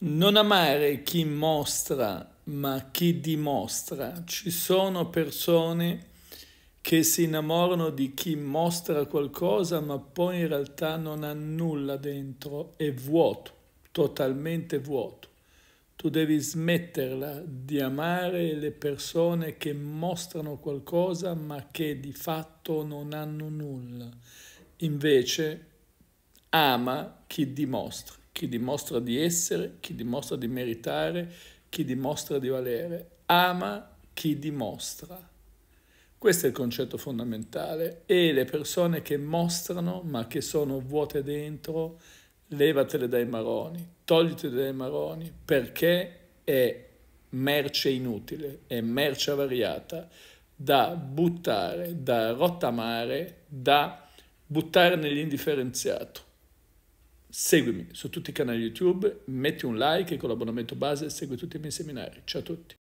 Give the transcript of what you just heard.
Non amare chi mostra, ma chi dimostra. Ci sono persone che si innamorano di chi mostra qualcosa, ma poi in realtà non ha nulla dentro, è vuoto, totalmente vuoto. Tu devi smetterla di amare le persone che mostrano qualcosa, ma che di fatto non hanno nulla. Invece ama chi dimostra chi dimostra di essere, chi dimostra di meritare, chi dimostra di valere. Ama chi dimostra. Questo è il concetto fondamentale e le persone che mostrano ma che sono vuote dentro, levatele dai maroni, toglitele dai maroni perché è merce inutile, è merce avariata da buttare, da rottamare, da buttare nell'indifferenziato. Seguimi su tutti i canali YouTube, metti un like e con l'abbonamento base segui tutti i miei seminari. Ciao a tutti.